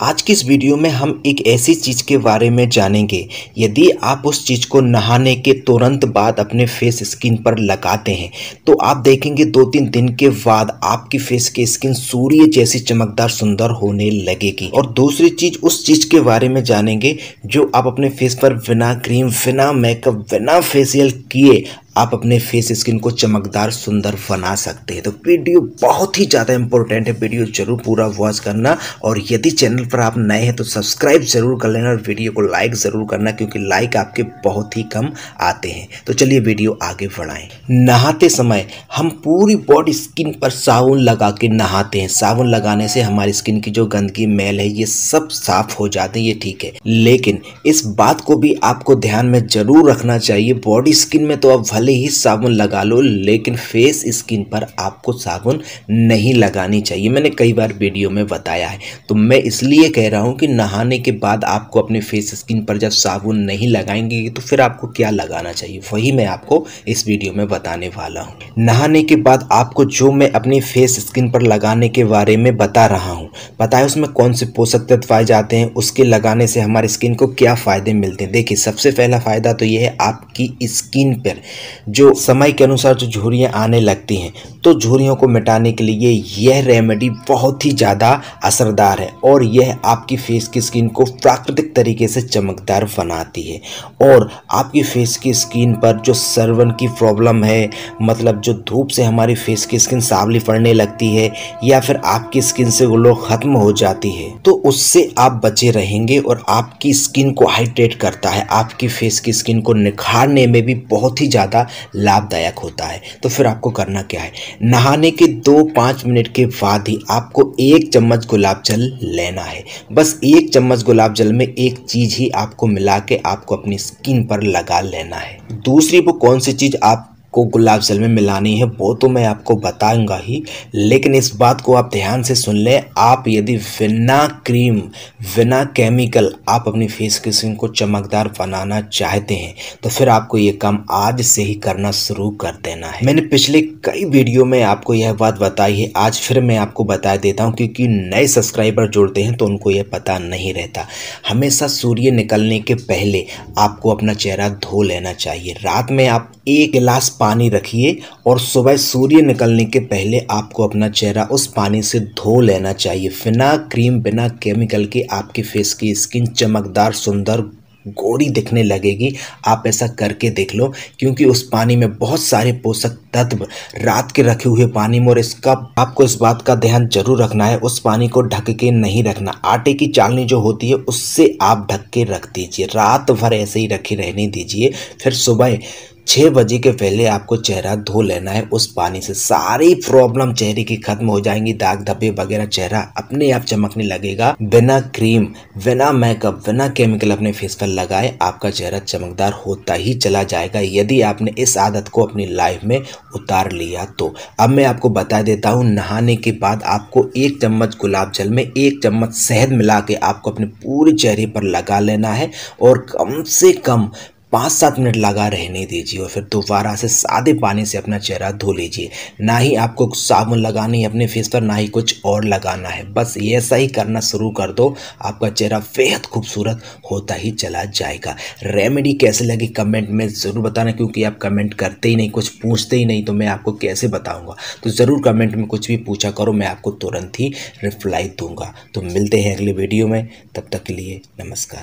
आज की इस वीडियो में हम एक ऐसी चीज़ के बारे में जानेंगे यदि आप उस चीज़ को नहाने के तुरंत बाद अपने फेस स्किन पर लगाते हैं तो आप देखेंगे दो तीन दिन के बाद आपकी फेस की स्किन सूर्य जैसी चमकदार सुंदर होने लगेगी और दूसरी चीज़ उस चीज़ के बारे में जानेंगे जो आप अपने फेस पर बिना क्रीम बिना मेकअप बिना फेसियल किए आप अपने फेस स्किन को चमकदार सुंदर बना सकते हैं तो वीडियो बहुत ही ज़्यादा इंपॉर्टेंट है वीडियो जरूर पूरा वॉच करना और यदि चैनल पर आप नए हैं तो सब्सक्राइब जरूर कर लेना और वीडियो को लाइक ज़रूर करना क्योंकि लाइक आपके बहुत ही कम आते हैं तो चलिए वीडियो आगे बढ़ाएं नहाते समय हम पूरी बॉडी स्किन पर साबुन लगा के नहाते हैं साबुन लगाने से हमारी स्किन की जो गंदगी मैल है ये सब साफ हो जाते हैं ये ठीक है लेकिन इस बात को भी आपको ध्यान में जरूर रखना चाहिए बॉडी स्किन में तो आप भले ही साबुन लगा लो लेकिन फेस स्किन पर आपको साबुन नहीं लगानी चाहिए मैंने कई बार वीडियो में बताया है तो मैं इसलिए कह रहा हूँ कि नहाने के बाद आपको अपने फेस स्किन पर जब साबुन नहीं लगाएंगे तो फिर आपको क्या लगाना चाहिए वही मैं आपको इस वीडियो में बताने वाला हूँ नहाने के बाद आपको जो मैं अपने फेस स्किन पर लगाने के बारे में बता रहा हूँ पता है उसमें कौन से पोषक तत्व पाए जाते हैं उसके लगाने से हमारे स्किन को क्या फ़ायदे मिलते हैं देखिए सबसे पहला फ़ायदा तो ये है आपकी स्किन पर जो समय के अनुसार जो झुरियाँ आने लगती हैं तो झुरियों को मिटाने के लिए यह रेमेडी बहुत ही ज़्यादा असरदार है और यह आपकी फेस की स्किन को प्राकृतिक तरीके से चमकदार बनाती है और आपकी फेस की स्किन पर जो सर्वन की प्रॉब्लम है मतलब जो धूप से हमारी फेस की स्किन सावली पड़ने लगती है या फिर आपकी स्किन से वो लोग ख़त्म हो जाती है तो उससे आप बचे रहेंगे और आपकी स्किन को हाइड्रेट करता है आपकी फेस की स्किन को निखारने में भी बहुत ही ज़्यादा ज़्यादा लाभदायक होता है तो फिर आपको करना क्या है नहाने के दो पाँच मिनट के बाद ही आपको एक चम्मच गुलाब जल लेना है बस एक चम्मच गुलाब जल में एक चीज़ ही आपको मिला के आपको अपनी स्किन पर लगा लेना है दूसरी वो कौन सी चीज़ आप को गुलाब जल में मिलानी है वो तो मैं आपको बताऊंगा ही लेकिन इस बात को आप ध्यान से सुन लें आप यदि बिना क्रीम बिना केमिकल आप अपनी फेस की स्किन को चमकदार बनाना चाहते हैं तो फिर आपको ये काम आज से ही करना शुरू कर देना है मैंने पिछले कई वीडियो में आपको यह बात बताई है आज फिर मैं आपको बता देता हूँ क्योंकि नए सब्सक्राइबर जुड़ते हैं तो उनको यह पता नहीं रहता हमेशा सूर्य निकलने के पहले आपको अपना चेहरा धो लेना चाहिए रात में आप एक गिलास पानी रखिए और सुबह सूर्य निकलने के पहले आपको अपना चेहरा उस पानी से धो लेना चाहिए बिना क्रीम बिना केमिकल के आपके फेस की स्किन चमकदार सुंदर गोरी दिखने लगेगी आप ऐसा करके देख लो क्योंकि उस पानी में बहुत सारे पोषक तत्व रात के रखे हुए पानी में और इसका आपको इस बात का ध्यान जरूर रखना है उस पानी को ढक के नहीं रखना आटे की चालनी जो होती है उससे आप ढक के रख दीजिए रात भर ऐसे ही रखे रहने दीजिए फिर सुबह छः बजे के पहले आपको चेहरा धो लेना है उस पानी से सारी प्रॉब्लम चेहरे की खत्म हो जाएंगी दाग धब्बे वगैरह चेहरा अपने आप चमकने लगेगा बिना क्रीम बिना मेकअप बिना केमिकल अपने फेस पर लगाए आपका चेहरा चमकदार होता ही चला जाएगा यदि आपने इस आदत को अपनी लाइफ में उतार लिया तो अब मैं आपको बता देता हूँ नहाने के बाद आपको एक चम्मच गुलाब जल में एक चम्मच शहद मिला के आपको अपने पूरे चेहरे पर लगा लेना है और कम से कम पाँच सात मिनट लगा रहने दीजिए और फिर दोबारा से सादे पानी से अपना चेहरा धो लीजिए ना ही आपको साबुन लगानी है अपने फेस पर ना ही कुछ और लगाना है बस ऐसा ही करना शुरू कर दो आपका चेहरा बेहद खूबसूरत होता ही चला जाएगा रेमेडी कैसे लगी कमेंट में ज़रूर बताना क्योंकि आप कमेंट करते ही नहीं कुछ पूछते ही नहीं तो मैं आपको कैसे बताऊँगा तो ज़रूर कमेंट में कुछ भी पूछा करो मैं आपको तुरंत ही रिप्लाई दूँगा तो मिलते हैं अगले वीडियो में तब तक के लिए नमस्कार